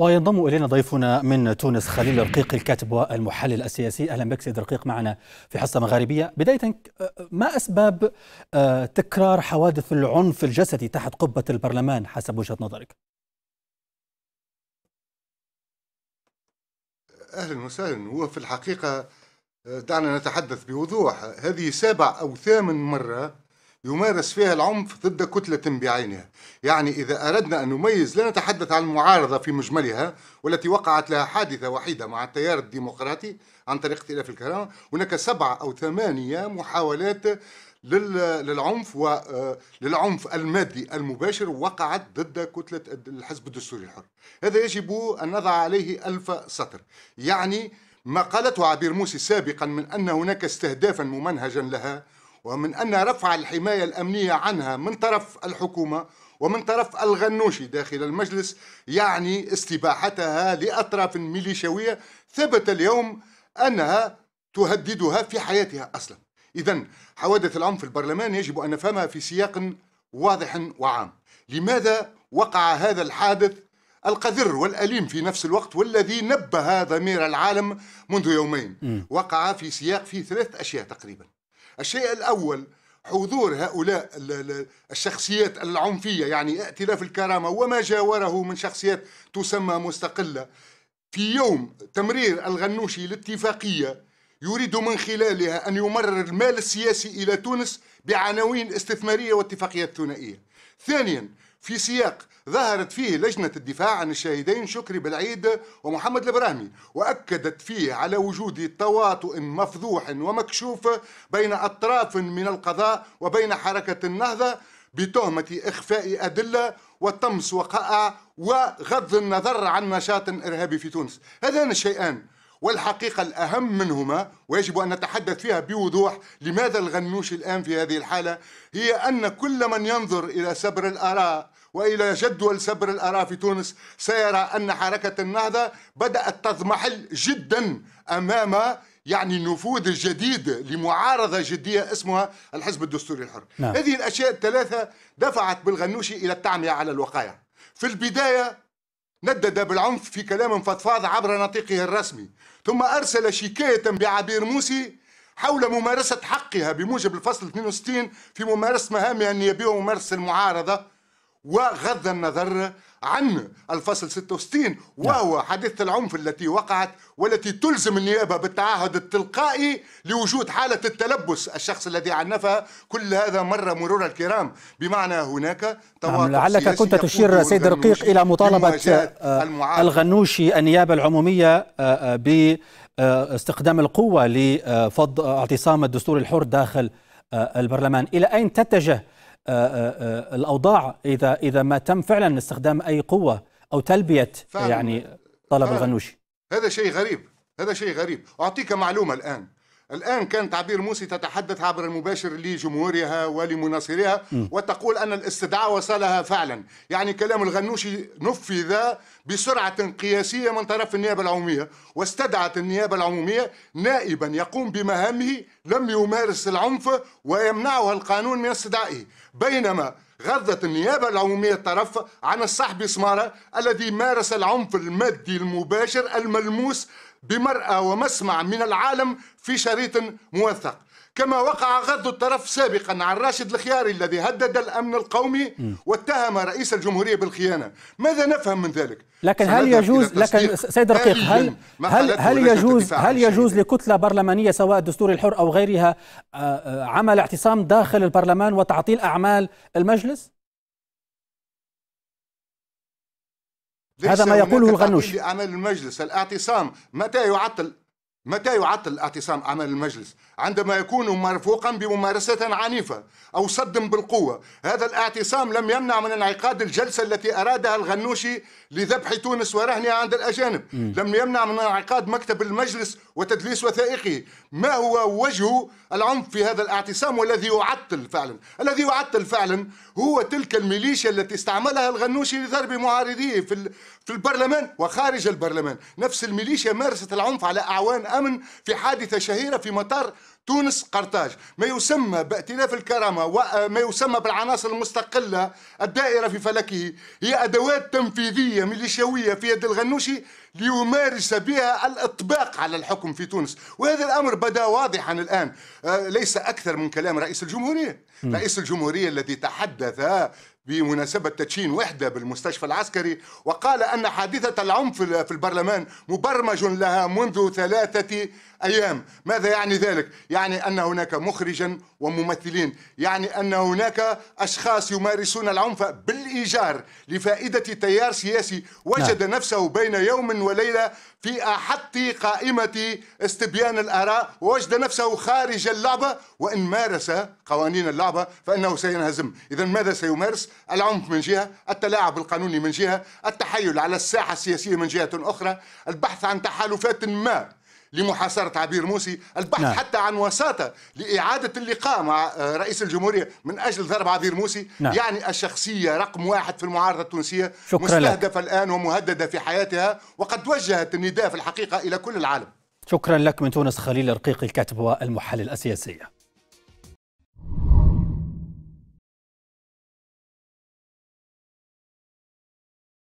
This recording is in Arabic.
وينضم الينا ضيفنا من تونس خليل الرقيق الكاتب والمحلل السياسي اهلا بك سيد الرقيق معنا في حصه مغاربيه بدايه آه، ما اسباب آه، تكرار حوادث العنف الجسدي تحت قبه البرلمان حسب وجهه نظرك اهلا وسهلا هو في الحقيقه آه، دعنا نتحدث بوضوح هذه سابع او ثامن مره يمارس فيها العنف ضد كتلة بعينها يعني إذا أردنا أن نميز لا نتحدث عن المعارضة في مجملها والتي وقعت لها حادثة وحيدة مع التيار الديمقراطي عن طريق ائتلاف الكرامة هناك سبعة أو ثمانية محاولات للعنف وللعنف آه، المادي المباشر وقعت ضد كتلة الحزب الدستوري الحر هذا يجب أن نضع عليه ألف سطر يعني ما قالته عبير موسي سابقا من أن هناك استهدافا ممنهجا لها ومن أن رفع الحماية الأمنية عنها من طرف الحكومة ومن طرف الغنوشي داخل المجلس يعني استباحتها لأطراف ميليشيوية ثبت اليوم أنها تهددها في حياتها أصلا إذا حوادث العنف في البرلمان يجب أن نفهمها في سياق واضح وعام لماذا وقع هذا الحادث القذر والأليم في نفس الوقت والذي نبه ضمير العالم منذ يومين وقع في سياق في ثلاث أشياء تقريبا الشيء الأول حضور هؤلاء الشخصيات العنفية يعني ائتلاف الكرامة وما جاوره من شخصيات تسمى مستقلة في يوم تمرير الغنوشي لاتفاقية يريد من خلالها أن يمرر المال السياسي إلى تونس بعناوين استثمارية واتفاقيات ثنائية ثانيا في سياق ظهرت فيه لجنة الدفاع عن الشهيدين شكري بالعيد ومحمد البراهمي وأكدت فيه على وجود تواطؤ مفضوح ومكشوف بين أطراف من القضاء وبين حركة النهضة بتهمة إخفاء أدلة وطمس وقائع وغض النظر عن نشاط إرهابي في تونس هذان الشيئان والحقيقة الأهم منهما ويجب أن نتحدث فيها بوضوح لماذا الغنوش الآن في هذه الحالة هي أن كل من ينظر إلى سبر الآراء والى جدول سبر الاراء في تونس سيرى ان حركه النهضه بدات تضمحل جدا امام يعني نفوذ جديد لمعارضه جديه اسمها الحزب الدستوري الحر. نعم. هذه الاشياء الثلاثه دفعت بالغنوشي الى التعميه على الوقايه. في البدايه ندد بالعنف في كلام فضفاض عبر نطيقه الرسمي ثم أرسل شكاية بعبير موسي حول ممارسة حقها بموجب الفصل 62 في ممارسة مهامها النيابية وممارسة المعارضة وغض النظر عن الفصل 66 نعم. وهو حادثة العنف التي وقعت والتي تلزم النيابة بالتعهد التلقائي لوجود حالة التلبس الشخص الذي عنفها كل هذا مرة مرور الكرام بمعنى هناك نعم، لعلك كنت تشير سيد رقيق إلى مطالبة آه، الغنوشي النيابة العمومية آه، آه، ب القوة لفض اعتصام الدستور الحر داخل البرلمان إلى أين تتجه آه، آه، آه، الاوضاع اذا اذا ما تم فعلا استخدام اي قوه او تلبيه يعني طلب الغنوشي هذا شيء غريب هذا شيء غريب اعطيك معلومه الان الآن كان تعبير موسي تتحدث عبر المباشر لجمهورها ولمناصريها وتقول أن الاستدعاء وصلها فعلا يعني كلام الغنوشي نفذ بسرعة قياسية من طرف النيابة العمومية واستدعت النيابة العمومية نائبا يقوم بمهامه لم يمارس العنف ويمنعها القانون من استدعائه بينما غضت النيابة العمومية الطرف عن الصحبي سمارة الذي مارس العنف المادي المباشر الملموس بمرأة ومسمع من العالم في شريط موثق كما وقع غض الطرف سابقا عن راشد الخياري الذي هدد الامن القومي واتهم رئيس الجمهوريه بالخيانه ماذا نفهم من ذلك لكن هل يجوز لكن سيد رقيق هل هل, هل يجوز هل يجوز لكتله برلمانيه سواء الدستور الحر او غيرها آه، آه، عمل اعتصام داخل البرلمان وتعطيل اعمال المجلس هذا ما يقوله الغنوش أعمال المجلس الاعتصام متى يعطل متى يعطل اعتصام عمل المجلس؟ عندما يكون مرفوقا بممارسة عنيفة أو صد بالقوة هذا الاعتصام لم يمنع من انعقاد الجلسة التي أرادها الغنوشي لذبح تونس ورهنها عند الأجانب م. لم يمنع من انعقاد مكتب المجلس وتدليس وثائقي ما هو وجه العنف في هذا الاعتصام والذي يعطل فعلا الذي يعطل فعلا هو تلك الميليشيا التي استعملها الغنوشي لضرب معارضيه في في البرلمان وخارج البرلمان نفس الميليشيا مارست العنف على اعوان امن في حادثه شهيره في مطار تونس قرطاج ما يسمى بائتلاف الكرامة وما آه، يسمى بالعناصر المستقلة الدائرة في فلكه هي أدوات تنفيذية ميليشياوية في يد الغنوشي ليمارس بها الاطباق على الحكم في تونس وهذا الامر بدا واضحا الان آه، ليس اكثر من كلام رئيس الجمهوريه م. رئيس الجمهوريه الذي تحدث بمناسبة تدشين وحدة بالمستشفى العسكري وقال أن حادثة العنف في البرلمان مبرمج لها منذ ثلاثة أيام ماذا يعني ذلك؟ يعني أن هناك مخرجا وممثلين يعني أن هناك أشخاص يمارسون العنف بالإيجار لفائدة تيار سياسي وجد نعم. نفسه بين يوم وليلة في أحط قائمة استبيان الآراء ووجد نفسه خارج اللعبة وإن مارس قوانين اللعبة فإنه سينهزم إذا ماذا سيمارس؟ العنف من جهة التلاعب القانوني من جهة التحايل على الساحة السياسية من جهة أخرى البحث عن تحالفات ما لمحاصرة عبير موسي البحث نعم. حتى عن وساطة لإعادة اللقاء مع رئيس الجمهورية من أجل ضرب عبير موسي نعم. يعني الشخصية رقم واحد في المعارضة التونسية شكرا مستهدفة لك. الآن ومهددة في حياتها وقد وجهت النداء في الحقيقة إلى كل العالم شكرا لك من تونس خليل رقيق الكاتب والمحلل السياسي